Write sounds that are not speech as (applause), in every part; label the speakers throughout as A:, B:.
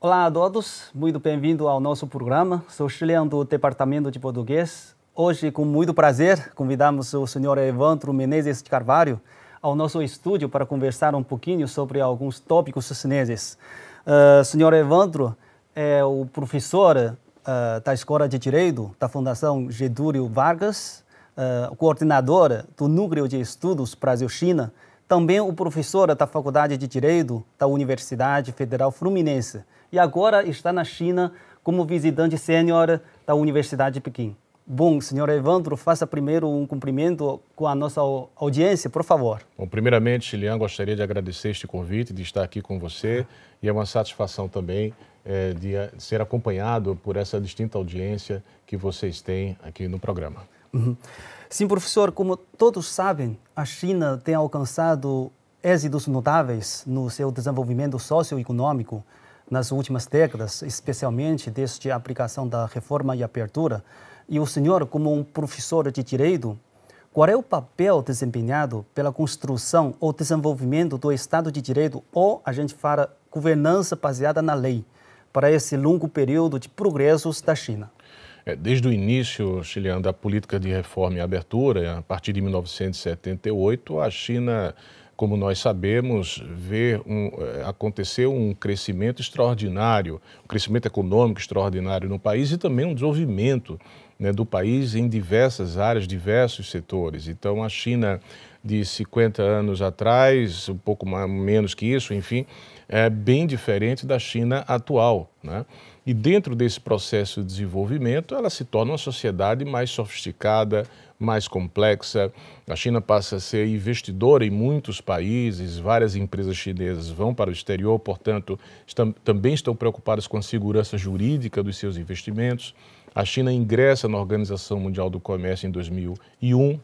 A: Olá a todos, muito bem-vindo ao nosso programa. Sou Shilian do Departamento de Português. Hoje, com muito prazer, convidamos o senhor Evandro Menezes de Carvalho ao nosso estúdio para conversar um pouquinho sobre alguns tópicos chineses. Uh, senhor Evandro é o professor uh, da Escola de Direito da Fundação Getúlio Vargas, uh, coordenador do Núcleo de Estudos Brasil-China, também o professor da Faculdade de Direito da Universidade Federal Fluminense e agora está na China como visitante sênior da Universidade de Pequim. Bom, senhor Evandro, faça primeiro um cumprimento com a nossa audiência, por favor. Bom,
B: primeiramente, Lian, gostaria de agradecer este convite, de estar aqui com você e é uma satisfação também é, de eh, ser acompanhado por essa distinta audiência que vocês têm aqui no programa.
A: Uhum. Sim, professor, como todos sabem, a China tem alcançado êxitos notáveis no seu desenvolvimento socioeconômico nas últimas décadas, especialmente desde a aplicação da reforma e apertura. E o senhor, como um professor de direito, qual é o papel desempenhado pela construção ou desenvolvimento do Estado de Direito, ou a gente fala governança baseada na lei, para esse longo período de progressos da China? É, desde o início,
B: Chileano, da política de reforma e abertura, a partir de 1978, a China como nós sabemos, ver um, eh, aconteceu um crescimento extraordinário, um crescimento econômico extraordinário no país e também um desenvolvimento né, do país em diversas áreas, diversos setores. Então, a China de 50 anos atrás, um pouco mais, menos que isso, enfim, é bem diferente da China atual. Né? E dentro desse processo de desenvolvimento, ela se torna uma sociedade mais sofisticada, mais complexa. A China passa a ser investidora em muitos países, várias empresas chinesas vão para o exterior, portanto, estão, também estão preocupadas com a segurança jurídica dos seus investimentos. A China ingressa na Organização Mundial do Comércio em 2001,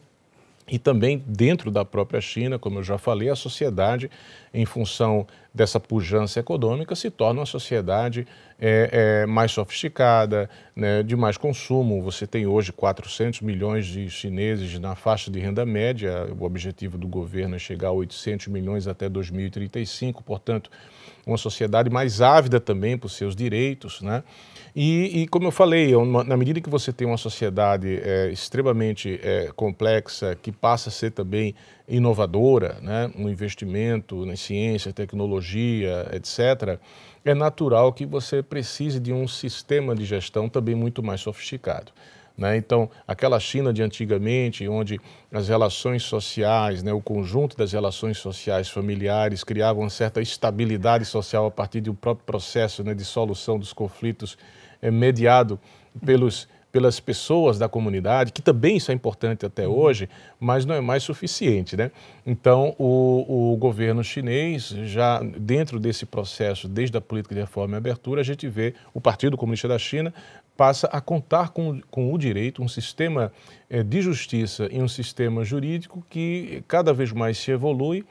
B: e também dentro da própria China, como eu já falei, a sociedade, em função dessa pujança econômica, se torna uma sociedade é, é mais sofisticada, né, de mais consumo. Você tem hoje 400 milhões de chineses na faixa de renda média, o objetivo do governo é chegar a 800 milhões até 2035, portanto, uma sociedade mais ávida também por seus direitos. Né? E, e como eu falei, é na medida que você tem uma sociedade é, extremamente é, complexa, que passa a ser também inovadora né, no investimento em ciência, tecnologia, etc., é natural que você precise de um sistema de gestão também muito mais sofisticado. Né? Então, aquela China de antigamente, onde as relações sociais, né, o conjunto das relações sociais familiares criavam uma certa estabilidade social a partir do próprio processo né, de solução dos conflitos é, mediado pelos pelas pessoas da comunidade, que também isso é importante até uhum. hoje, mas não é mais suficiente. Né? Então, o, o governo chinês, já dentro desse processo, desde a política de reforma e abertura, a gente vê o Partido Comunista da China passa a contar com, com o direito, um sistema eh, de justiça e um sistema jurídico que cada vez mais se evolui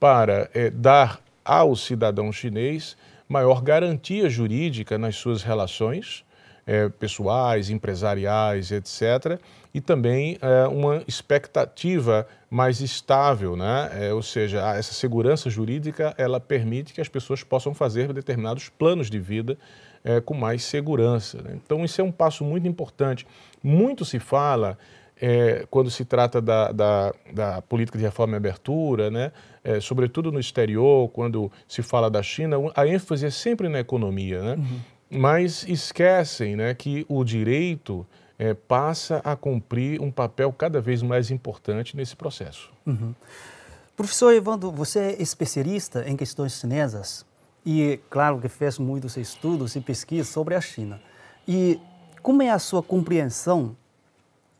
B: para eh, dar ao cidadão chinês maior garantia jurídica nas suas relações é, pessoais, empresariais, etc. E também é, uma expectativa mais estável, né? É, ou seja, essa segurança jurídica ela permite que as pessoas possam fazer determinados planos de vida é, com mais segurança. Né? Então isso é um passo muito importante. Muito se fala é, quando se trata da, da, da, política de reforma e abertura, né? É, sobretudo no exterior, quando se fala da China, a ênfase é sempre na economia. Né? Uhum mas esquecem né, que o direito é, passa a cumprir um papel cada vez mais importante nesse processo.
A: Uhum. Professor Evandro, você é especialista em questões chinesas e, claro, que fez muitos estudos e pesquisas sobre a China. E como é a sua compreensão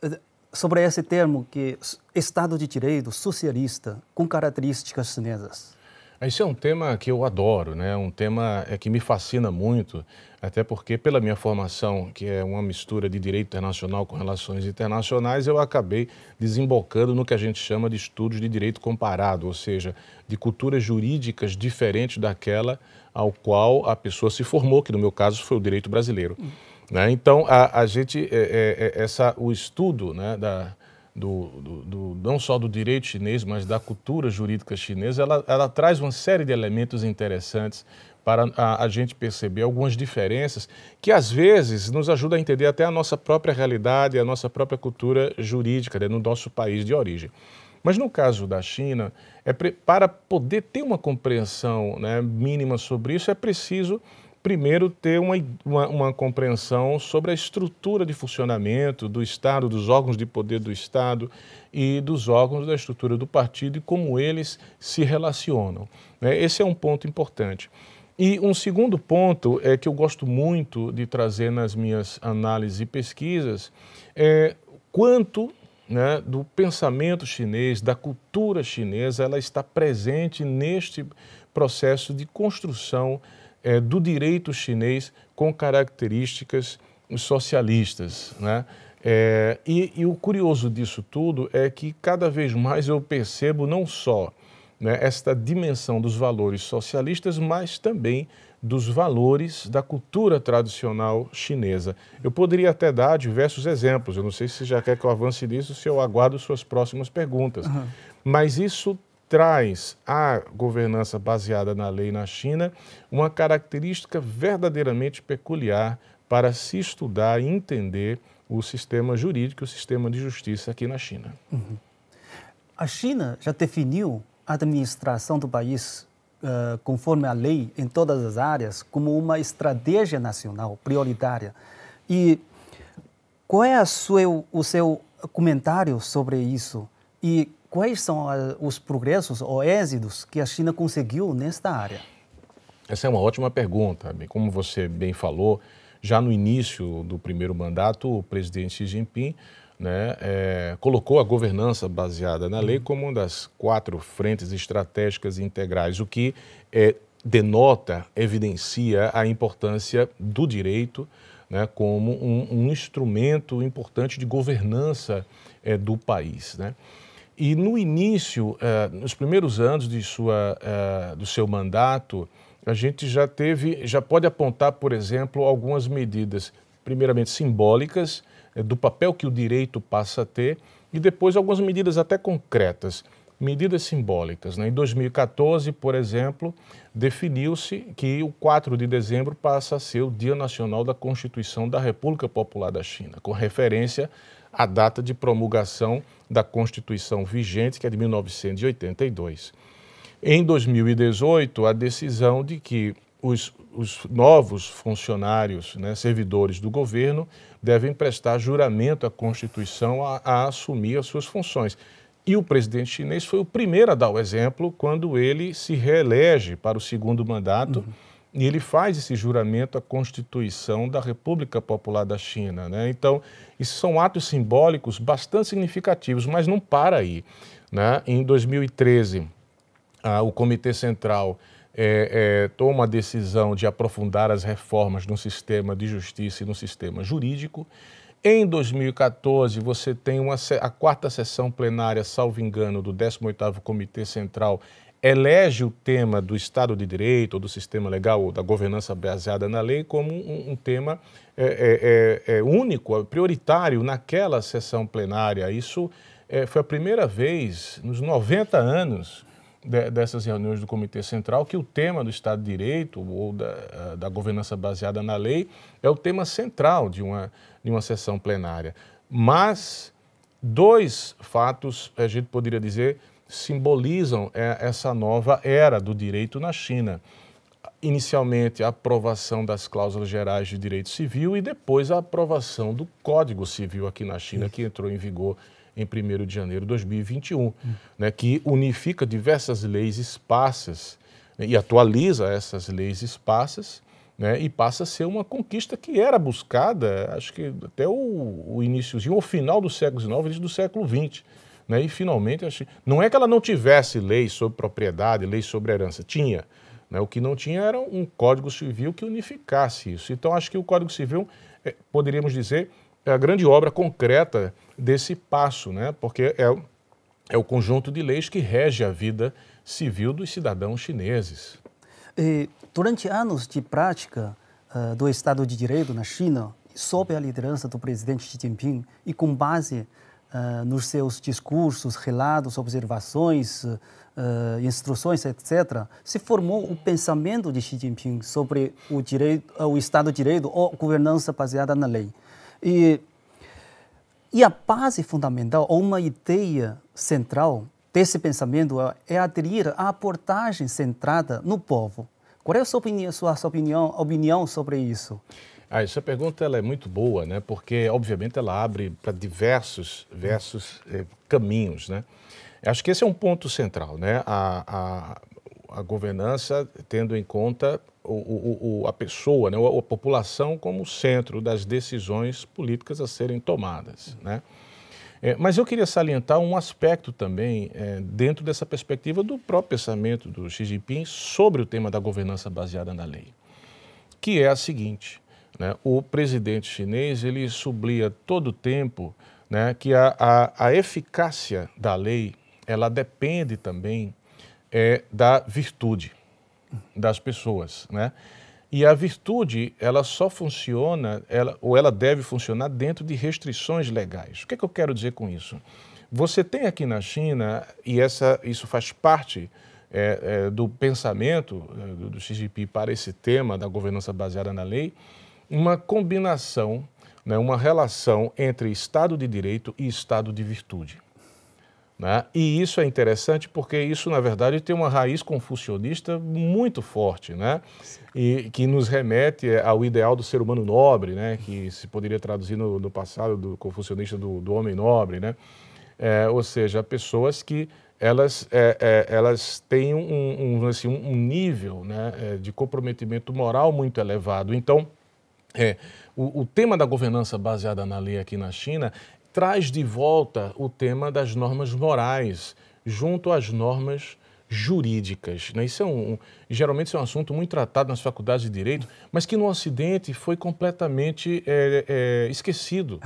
A: eh, sobre esse termo que Estado de Direito socialista com características chinesas?
B: Esse é um tema que eu adoro, né? um tema é, que me fascina muito, até porque pela minha formação, que é uma mistura de direito internacional com relações internacionais, eu acabei desembocando no que a gente chama de estudos de direito comparado, ou seja, de culturas jurídicas diferentes daquela ao qual a pessoa se formou, que no meu caso foi o direito brasileiro. Né? Então, a, a gente, é, é, é essa, o estudo né, da do, do, do, não só do direito chinês, mas da cultura jurídica chinesa, ela, ela traz uma série de elementos interessantes para a, a, gente perceber algumas diferenças que às vezes nos ajuda a entender até a nossa própria realidade, a nossa própria cultura jurídica né, no nosso país de origem. Mas no caso da China, é para poder ter uma compreensão né, mínima sobre isso, é preciso primeiro, ter uma, uma, uma, compreensão sobre a estrutura de funcionamento do Estado, dos órgãos de poder do Estado e dos órgãos da estrutura do partido e como eles se relacionam. Né? Esse é um ponto importante. E um segundo ponto é que eu gosto muito de trazer nas minhas análises e pesquisas é quanto né, do pensamento chinês, da cultura chinesa, ela está presente neste processo de construção é, do direito chinês com características socialistas. Né? É, e, e, o curioso disso tudo é que cada vez mais eu percebo não só né, esta dimensão dos valores socialistas, mas também dos valores da cultura tradicional chinesa. Eu poderia até dar diversos exemplos, eu não sei se já quer que eu avance nisso, se eu aguardo suas próximas perguntas. Uhum. Mas isso traz à governança baseada na lei na China uma característica verdadeiramente peculiar para se estudar e entender o sistema jurídico, o sistema de justiça aqui na China.
A: Uhum. A China já definiu a administração do país uh, conforme a lei em todas as áreas como uma estratégia nacional prioritária. E qual é seu, o seu comentário sobre isso? E quais são os progressos ou êxitos que a China conseguiu nesta área?
B: Essa é uma ótima pergunta. Como você bem falou, já no início do primeiro mandato, o presidente Xi Jinping né, é, colocou a governança baseada na lei como uma das quatro frentes estratégicas integrais, o que é, denota, evidencia a importância do direito né, como um, um, instrumento importante de governança é, do país. Né? E no início, eh, nos primeiros anos de sua, eh, do seu mandato, a gente já teve, já pode apontar, por exemplo, algumas medidas, primeiramente simbólicas, eh, do papel que o direito passa a ter, e depois algumas medidas até concretas, medidas simbólicas. Né? Em 2014, por exemplo, definiu-se que o 4 de dezembro passa a ser o Dia Nacional da Constituição da República Popular da China, com referência a data de promulgação da Constituição vigente, que é de 1982. Em 2018, a decisão de que os, os novos funcionários, né, servidores do governo, devem prestar juramento à Constituição a, a assumir as suas funções. E o presidente chinês foi o primeiro a dar o exemplo quando ele se reelege para o segundo mandato. Uhum e ele faz esse juramento à Constituição da República Popular da China. Né? Então, esses são atos simbólicos bastante significativos, mas não para aí. Né? Em 2013, ah, o Comitê Central é, é, toma a decisão de aprofundar as reformas no sistema de justiça e no sistema jurídico. Em 2014, você tem uma, a quarta sessão plenária, salvo engano, do 18º Comitê Central elege o tema do Estado de Direito, ou do sistema legal, ou da governança baseada na lei, como um, um tema é, é, é, é único, é prioritário naquela sessão plenária. Isso é, foi a primeira vez nos 90 anos de, dessas reuniões do Comitê Central que o tema do Estado de Direito ou da, da governança baseada na lei é o tema central de uma, de uma sessão plenária. Mas dois fatos, a gente poderia dizer, simbolizam é essa nova era do direito na China. Inicialmente, a aprovação das cláusulas gerais de direito civil e depois a aprovação do Código Civil aqui na China, que entrou em vigor em 1 de janeiro de 2021, hum. né, que unifica diversas leis esparsas né, e atualiza essas leis esparsas né, e passa a ser uma conquista que era buscada, acho que até o, o iníciozinho, ou final do século XIX, início do século XX. Né? E finalmente, achei... não é que ela não tivesse lei sobre propriedade, lei sobre herança, tinha. Né? O que não tinha era um código civil que unificasse isso. Então, acho que o código civil, é, poderíamos dizer, é a grande obra concreta desse passo, né? porque é, é o conjunto de leis que rege a vida
A: civil dos cidadãos chineses. E, durante anos de prática uh, do Estado de Direito na China, sob a liderança do presidente Xi Jinping e com base uh, nos seus discursos, relatos, observações, uh, instruções, etc., se formou o pensamento de Xi Jinping sobre o, direito, o Estado de Direito ou governança baseada na lei. E, e a base fundamental, ou uma ideia central desse pensamento é, é aderir à abordagem centrada no povo. Qual é a sua opinião, sua opinião, opinião sobre isso?
B: Ah, essa pergunta ela é muito boa, né? Porque, obviamente, ela abre para diversos, diversos eh, caminhos, né? Acho que esse é um ponto central, né? A, a, a governança tendo em conta o, o, o, a pessoa, né? a, a população como centro das decisões políticas a serem tomadas, né? É, mas eu queria salientar um aspecto também é, dentro dessa perspectiva do próprio pensamento do Xi Jinping sobre o tema da governança baseada na lei, que é a seguinte: né? O presidente chinês ele sublia todo o tempo né, que a, a, a eficácia da lei ela depende também é, da virtude das pessoas, né? E a virtude, ela só funciona, ela, ou ela deve funcionar dentro de restrições legais. O que, é que eu quero dizer com isso? Você tem aqui na China, e essa, isso faz parte é, é, do pensamento é, do, do Xi Jinping para esse tema da governança baseada na lei, uma combinação, né, uma relação entre Estado de Direito e Estado de Virtude. Né? E isso é interessante porque isso, na verdade, tem uma raiz confucionista muito forte, né? e que nos remete é, ao ideal do ser humano nobre, né? que se poderia traduzir no, no passado do confucionista do, do homem nobre. Né? É, ou seja, pessoas que elas, é, é, elas têm um, um, assim, um nível né, é, de comprometimento moral muito elevado. Então, é, o, o tema da governança baseada na lei aqui na China traz de volta o tema das normas morais junto às normas jurídicas. Né? Isso é um, um, geralmente isso é um assunto muito tratado nas faculdades de direito, mas que no Ocidente foi completamente é, é, esquecido.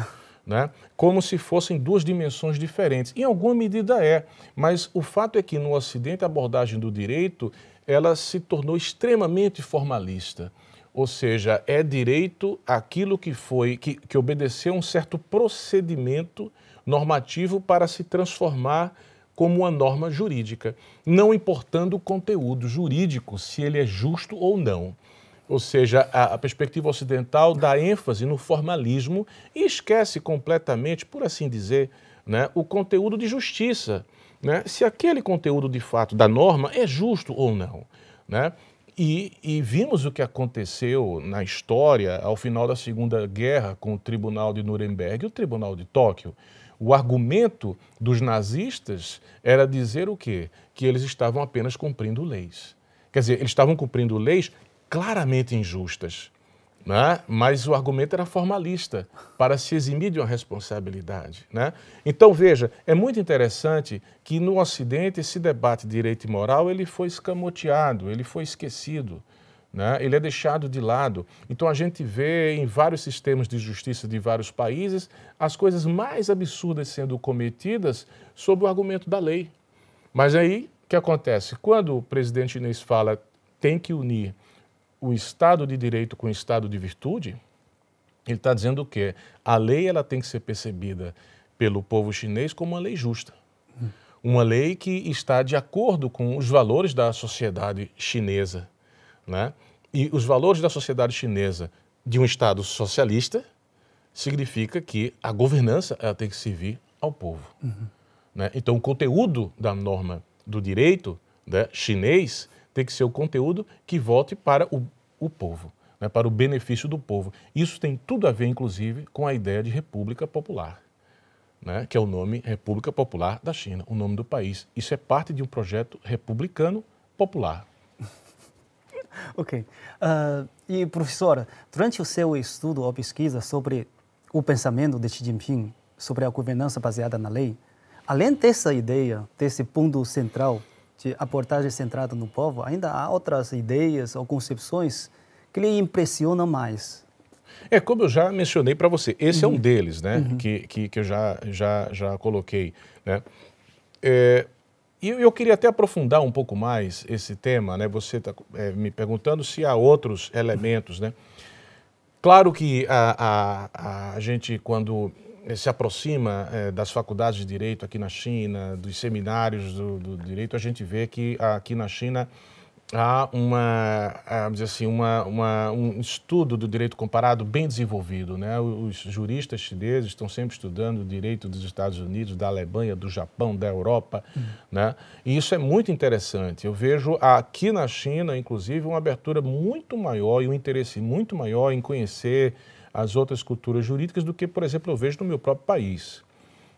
B: Né? Como se fossem duas dimensões diferentes. Em alguma medida é, mas o fato é que no Ocidente a abordagem do direito ela se tornou extremamente formalista ou seja, é direito aquilo que foi, que, que obedeceu um certo procedimento normativo para se transformar como uma norma jurídica, não importando o conteúdo jurídico, se ele é justo ou não. Ou seja, a, a perspectiva ocidental dá ênfase no formalismo e esquece completamente, por assim dizer, né, o conteúdo de justiça. Né? Se aquele conteúdo de fato da norma é justo ou não. Né? E, e, vimos o que aconteceu na história ao final da Segunda Guerra com o Tribunal de Nuremberg e o Tribunal de Tóquio. O argumento dos nazistas era dizer o quê? Que eles estavam apenas cumprindo leis. Quer dizer, eles estavam cumprindo leis claramente injustas. Né? mas o argumento era formalista, para se eximir de uma responsabilidade. Né? Então, veja, é muito interessante que no Ocidente esse debate de direito e moral ele foi escamoteado, ele foi esquecido, né? ele é deixado de lado. Então, a gente vê em vários sistemas de justiça de vários países as coisas mais absurdas sendo cometidas sob o argumento da lei. Mas aí, o que acontece? Quando o presidente Inês fala tem que unir o Estado de Direito com o Estado de Virtude, ele está dizendo o quê? A lei ela tem que ser percebida pelo povo chinês como uma lei justa. Uma lei que está de acordo com os valores da sociedade chinesa. Né? E os valores da sociedade chinesa de um Estado socialista significa que a governança ela tem que servir ao povo. Uhum. Né? Então, o conteúdo da norma do direito né, chinês tem que ser o conteúdo que volte para o, o povo, né, para o benefício do povo. Isso tem tudo a ver, inclusive, com a ideia de República Popular, né, que é o nome República Popular da China, o nome do país. Isso é parte de um projeto republicano
A: popular. (laughs) ok. Uh, e, professora, durante o seu estudo ou pesquisa sobre o pensamento de Xi Jinping sobre a governança baseada na lei, além dessa ideia, desse ponto central de abordagem centrada no povo, ainda há outras ideias ou concepções que lhe impressionam mais.
B: É, como eu já mencionei para você, esse uhum. é um uhum. deles, né? Uhum. Que, que, que, eu já, já, já coloquei, né? É, e eu queria até aprofundar um pouco mais esse tema, né? Você está é, me perguntando se há outros elementos, né? Claro que a, a, a gente, quando eh, se aproxima é, das faculdades de direito aqui na China, dos seminários do, do direito, a gente vê que aqui na China há uma, vamos dizer assim, uma, uma, um estudo do direito comparado bem desenvolvido. Né? Os juristas chineses estão sempre estudando o direito dos Estados Unidos, da Alemanha, do Japão, da Europa. Hum. Né? E isso é muito interessante. Eu vejo aqui na China, inclusive, uma abertura muito maior e um interesse muito maior em conhecer as outras culturas jurídicas do que, por exemplo, eu vejo no meu próprio país.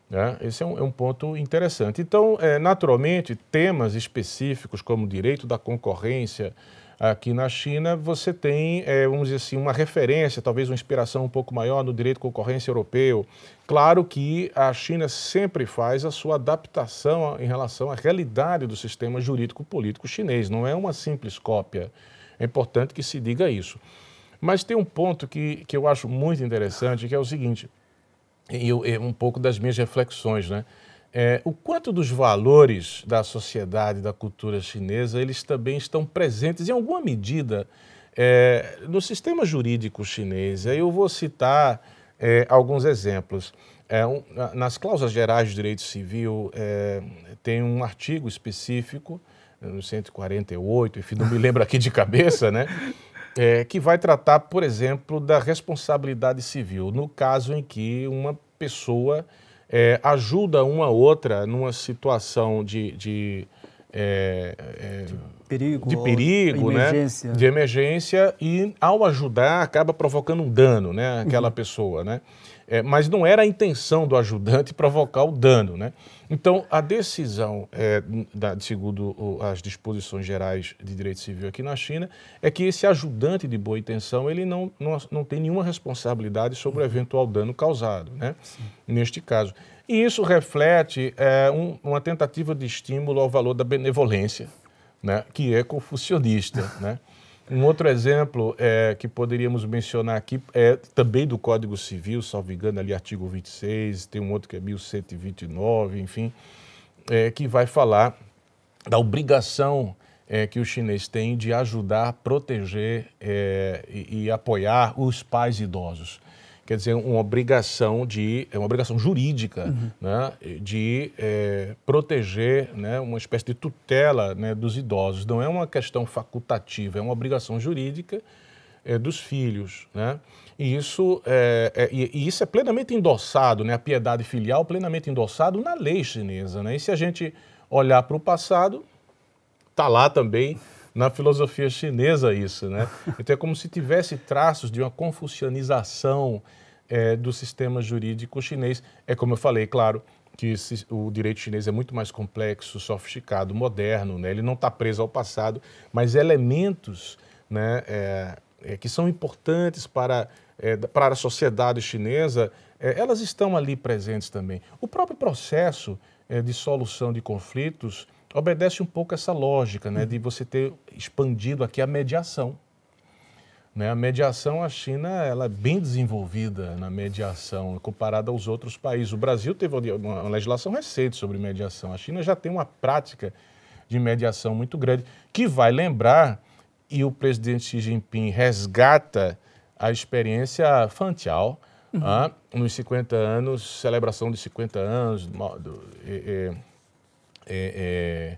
B: Né? Esse é um, é um, ponto interessante. Então, é, naturalmente, temas específicos como direito da concorrência aqui na China, você tem, é, vamos dizer assim, uma referência, talvez uma inspiração um pouco maior no direito de concorrência europeu. Claro que a China sempre faz a sua adaptação em relação à realidade do sistema jurídico-político chinês, não é uma simples cópia. É importante que se diga isso. Mas tem um ponto que, que eu acho muito interessante, que é o seguinte, e, eu, um pouco das minhas reflexões, né? É, o quanto dos valores da sociedade, da cultura chinesa, eles também estão presentes, em alguma medida, é, no sistema jurídico chinês. Eu vou citar é, alguns exemplos. É, um, nas cláusulas gerais do direito civil, é, tem um artigo específico, no 148, enfim, não me lembro aqui de cabeça, né? (laughs) é, que vai tratar, por exemplo, da responsabilidade civil, no caso em que uma pessoa é, ajuda uma outra numa situação de, de, é,
A: é, de perigo, de, perigo né? emergência. Né? de
B: emergência e, ao ajudar, acaba provocando um dano né? àquela uhum. pessoa. Né? É, mas não era a intenção do ajudante (laughs) provocar o dano. Né? Então, a decisão, é, da, segundo o, as disposições gerais de direito civil aqui na China, é que esse ajudante de boa intenção ele não, não, não tem nenhuma responsabilidade sobre o eventual dano causado, né? neste caso. E isso reflete é, um, uma tentativa de estímulo ao valor da benevolência, né? que é confucionista. né? Um outro exemplo é, que poderíamos mencionar aqui é também do Código Civil, salvo engano, ali artigo 26, tem um outro que é 1129, enfim, é, que vai falar da obrigação é, que o chinês tem de ajudar, proteger é, e, e, apoiar os pais idosos quer dizer, uma obrigação de, é uma obrigação jurídica, uhum. né, de é, proteger, né, uma espécie de tutela né, dos idosos. Não é uma questão facultativa, é uma obrigação jurídica é, dos filhos, né. E isso é, é, e isso é plenamente endossado, né, a piedade filial plenamente endossado na lei chinesa, né. E se a gente olhar para o passado, tá lá também na filosofia chinesa isso, né? (laughs) Então é como se tivesse traços de uma confucianização é, do sistema jurídico chinês. É como eu falei, claro, que esse, o direito chinês é muito mais complexo, sofisticado, moderno, né? Ele não está preso ao passado, mas elementos, né? É, é, que são importantes para, é, para a sociedade chinesa, é, elas estão ali presentes também. O próprio processo é, de solução de conflitos obedece um pouco essa lógica né, de você ter expandido aqui a mediação. Né? A mediação, a China ela é bem desenvolvida na mediação comparada aos outros países. O Brasil teve uma legislação recente sobre mediação. A China já tem uma prática de mediação muito grande, que vai lembrar, e o presidente Xi Jinping resgata a experiência Fantial, uhum. ah, nos 50 anos, celebração de 50 anos, do, do, é, é,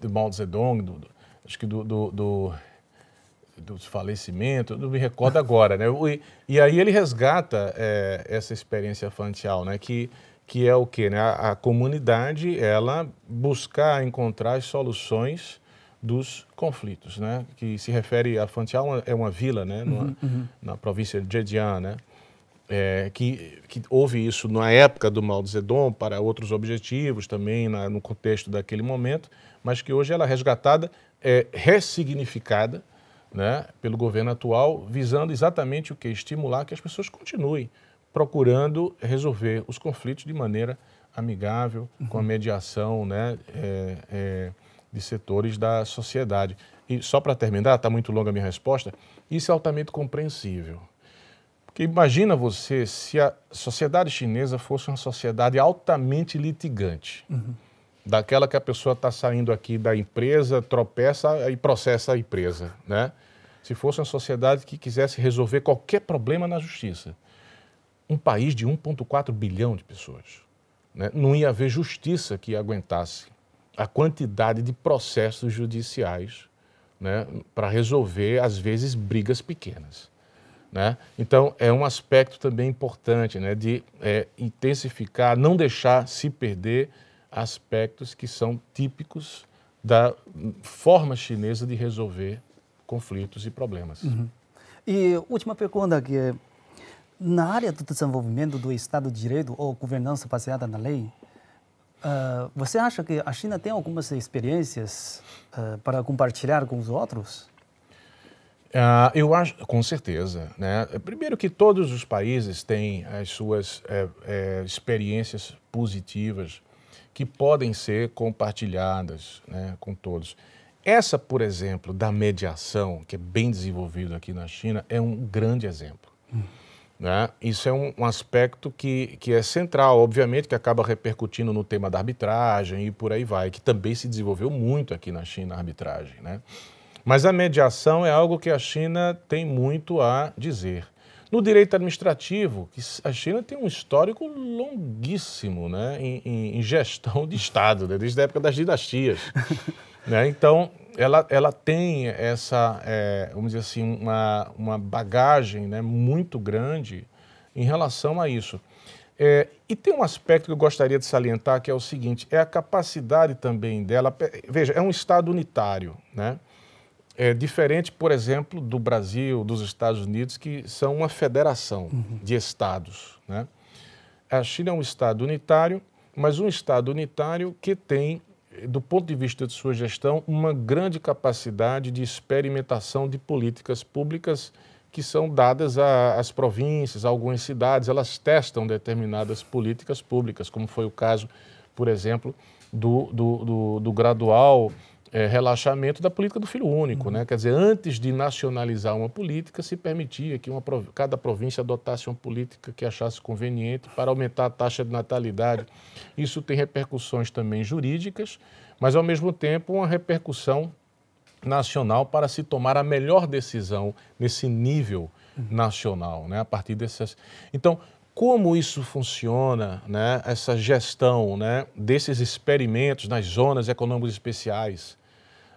B: do Mao Zedong, do, do, acho que do, do, do, do falecimento, não me recordo agora, né? E, e aí ele resgata é, essa experiência fantial, né? Que, que é o quê? Né? A, a comunidade, ela buscar encontrar as soluções dos conflitos, né? Que se refere a Fantial, é uma vila, né? Numa, uhum. uhum. Na província de Zhejiang, né? é, que, que, houve isso na época do Mao Zedong para outros objetivos também na, no contexto daquele momento, mas que hoje ela é resgatada, é ressignificada né, pelo governo atual, visando exatamente o que? Estimular que as pessoas continuem procurando resolver os conflitos de maneira amigável, uhum. com a uhum. mediação né, é, é, de setores da sociedade. E só para terminar, está muito longa a minha resposta, isso é altamente compreensível. Porque imagina você se a sociedade chinesa fosse uma sociedade altamente litigante. Uhum. Daquela que a pessoa está saindo aqui da empresa, tropeça e processa a empresa, né? Se fosse uma sociedade que quisesse resolver qualquer problema na justiça. Um país de 1,4 bilhão de pessoas. Né? Não ia haver justiça que aguentasse a quantidade de processos judiciais né, para resolver, às vezes, brigas pequenas. Né? Então, é um aspecto também importante né? de é, intensificar, não deixar se perder aspectos que são típicos da forma chinesa de resolver conflitos e problemas. Uhum.
A: E última pergunta aqui é, na área do desenvolvimento do Estado de Direito ou governança baseada na lei, uh, você acha que a China tem algumas experiências uh, para compartilhar com os outros?
B: Uh, eu acho, com certeza. Né? Primeiro que todos os países têm as suas é, é, experiências positivas que podem ser compartilhadas né, com todos. Essa, por exemplo, da mediação, que é bem desenvolvida aqui na China, é um grande exemplo. Hum. Né? Isso é um, um, aspecto que, que é central, obviamente, que acaba repercutindo no tema da arbitragem e por aí vai, que também se desenvolveu muito aqui na China a arbitragem. Né? Mas a mediação é algo que a China tem muito a dizer. No direito administrativo, a China tem um histórico longuíssimo né, em, em gestão de Estado, né, desde a época das dinastias. (laughs) né? Então, ela, ela tem essa, é, vamos dizer assim, uma, uma bagagem né, muito grande em relação a isso. É, e tem um aspecto que eu gostaria de salientar, que é o seguinte, é a capacidade também dela... Veja, é um Estado unitário, né? É diferente, por exemplo, do Brasil, dos Estados Unidos, que são uma federação uhum. de estados. Né? A China é um estado unitário, mas um estado unitário que tem, do ponto de vista de sua gestão, uma grande capacidade de experimentação de políticas públicas que são dadas às províncias, a algumas cidades, elas testam determinadas políticas públicas, como foi o caso, por exemplo, do, do, do, do gradual é, relaxamento da política do filho único. Uhum. Né? Quer dizer, antes de nacionalizar uma política, se permitia que uma, cada província adotasse uma política que achasse conveniente para aumentar a taxa de natalidade. Isso tem repercussões também jurídicas, mas, ao mesmo tempo, uma repercussão nacional para se tomar a melhor decisão nesse nível uhum. nacional, né? a partir dessas... Então, como isso funciona, né? essa gestão né? desses experimentos nas zonas econômicas especiais,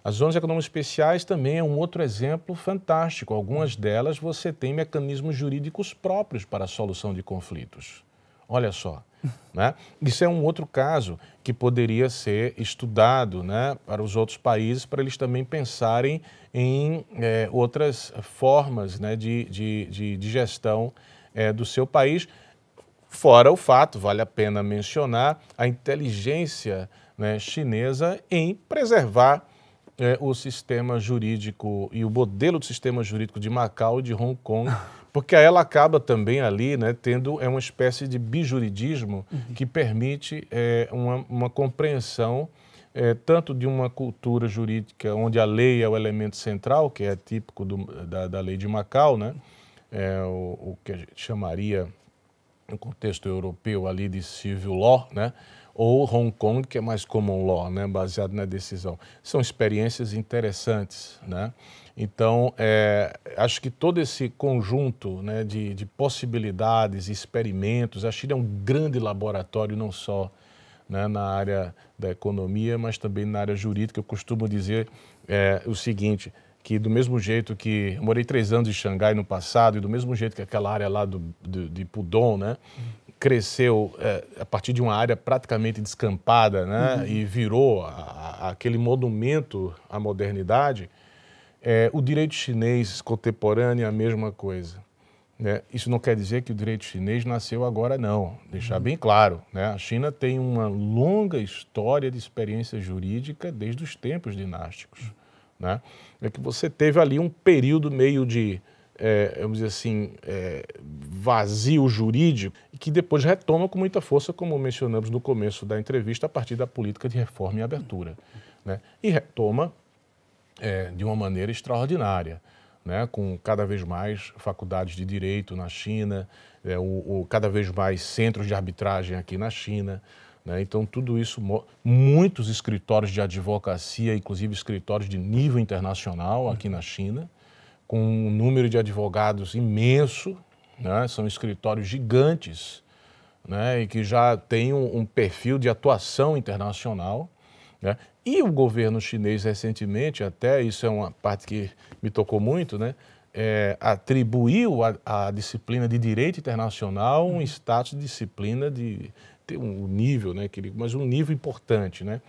B: as zonas econômicas especiais também é um outro exemplo fantástico. Algumas delas você tem mecanismos jurídicos próprios para a solução de conflitos. Olha só. (laughs) Né? Isso é um outro caso que poderia ser estudado né, para os outros países, para eles também pensarem em é, outras formas né, de, de, de, de, gestão é, do seu país. Fora o fato, vale a pena mencionar, a inteligência né, chinesa em preservar é, o sistema jurídico e o modelo do sistema jurídico de Macau e de Hong Kong, (laughs) porque ela acaba também ali né, tendo é uma espécie de bijuridismo uhum. que permite é, uma, uma compreensão é, tanto de uma cultura jurídica onde a lei é o elemento central, que é típico do, da, da lei de Macau, né? É, o, o, que a gente chamaria, no contexto europeu ali, de civil law, né? ou Hong Kong, que é mais common law, né, baseado na decisão. São experiências interessantes. Né? Então, é, acho que todo esse conjunto né, de, de possibilidades, experimentos, a China é um grande laboratório, não só né, na área da economia, mas também na área jurídica. Eu costumo dizer é, o seguinte, que do mesmo jeito que morei três anos em Xangai no passado e do mesmo jeito que aquela área lá do, de Pudong, né, cresceu é, a partir de uma área praticamente descampada né, uhum. e virou a, a, aquele monumento à modernidade, é, o direito chinês contemporâneo é a mesma coisa. Né? Isso não quer dizer que o direito chinês nasceu agora, não. Deixar uhum. bem claro. Né? A China tem uma longa história de experiência jurídica desde os tempos dinásticos. Né? É que você teve ali um período meio de é, vamos dizer assim, é, vazio jurídico, que depois retoma com muita força, como mencionamos no começo da entrevista, a partir da política de reforma e abertura. Né? E retoma é, de uma maneira extraordinária. Né, com cada vez mais faculdades de direito na China, é, o, o, cada vez mais centros de arbitragem aqui na China. Né, então, tudo isso, muitos escritórios de advocacia, inclusive escritórios de nível internacional aqui na China com um número de advogados imenso, né? são escritórios gigantes né? e que já têm um, um perfil de atuação internacional. Né? E o governo chinês recentemente, até isso é uma parte que me tocou muito, né? É, atribuiu à disciplina de direito internacional um status de disciplina de ter um nível, né, que, mas um nível importante, né,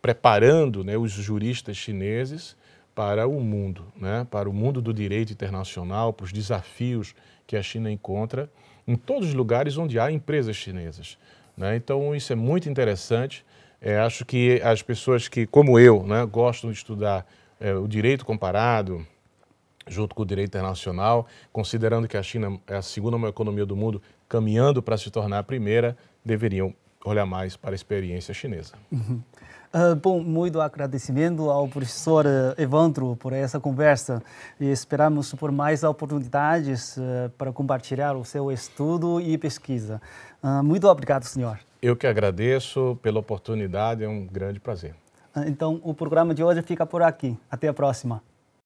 B: preparando né, os juristas chineses para o mundo, né? para o mundo do direito internacional, para os desafios que a China encontra em todos os lugares onde há empresas chinesas. Né? Então, isso é muito interessante. É, acho que as pessoas que, como eu, né, gostam de estudar é, o direito comparado, junto com o direito internacional, considerando que a China é a segunda maior economia do mundo, caminhando para se tornar a primeira, deveriam olhar mais para a experiência chinesa. Uhum.
A: Ah, bom, muito agradecimento ao professor eh, Evandro por essa conversa e esperamos por mais oportunidades eh, para compartilhar o seu estudo e pesquisa. Ah, muito obrigado, senhor.
B: Eu que agradeço pela oportunidade, é um grande prazer.
A: Ah, então, o programa de hoje fica por aqui. Até a próxima.